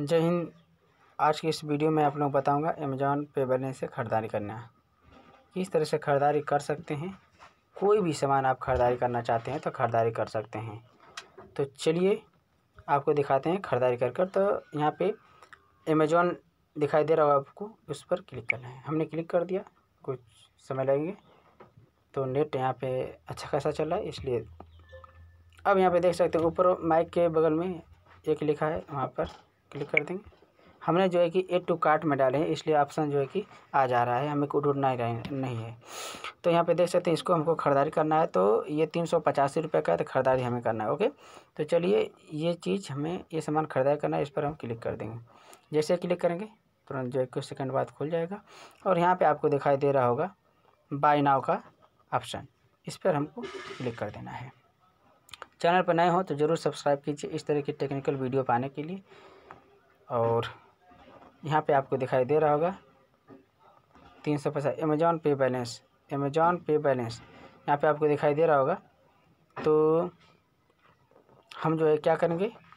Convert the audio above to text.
जय हिंद आज की इस वीडियो में आप लोग बताऊंगा अमेजॉन पे बैलेंस से ख़रीदारी करना किस तरह से ख़रीदारी कर सकते हैं कोई भी सामान आप ख़रीदारी करना चाहते हैं तो ख़रीदारी कर सकते हैं तो चलिए आपको दिखाते हैं ख़रीदारी कर कर तो यहाँ पे अमेजॉन दिखाई दे रहा होगा आपको उस पर क्लिक करना है हमने क्लिक कर दिया कुछ समय लगेंगे तो नेट यहाँ पर अच्छा खासा चल रहा है इसलिए अब यहाँ पर देख सकते हैं ऊपर माइक के बगल में एक लिखा है वहाँ पर क्लिक कर देंगे हमने जो है कि एड टू कार्ट में डाले हैं इसलिए ऑप्शन जो है कि आ जा रहा है हमें को ढूंढना ही नहीं है तो यहाँ पे देख सकते हैं इसको हमको खरीदारी करना है तो ये तीन सौ पचासी रुपये का है तो खरीदारी हमें करना है ओके तो चलिए ये चीज़ हमें ये सामान खरीदारी करना है इस पर हम क्लिक कर देंगे जैसे क्लिक करेंगे तुरंत जो है कुछ सेकेंड बाद खुल जाएगा और यहाँ पर आपको दिखाई दे रहा होगा बाई नाव का ऑप्शन इस पर हमको क्लिक कर देना है चैनल पर नए हो तो ज़रूर सब्सक्राइब कीजिए इस तरह की टेक्निकल वीडियो पाने के लिए और यहाँ पे आपको दिखाई दे रहा होगा तीन सौ पैसा अमेजॉन पे बैलेंस अमेजॉन पे बैलेंस यहाँ पे आपको दिखाई दे रहा होगा तो हम जो है क्या करेंगे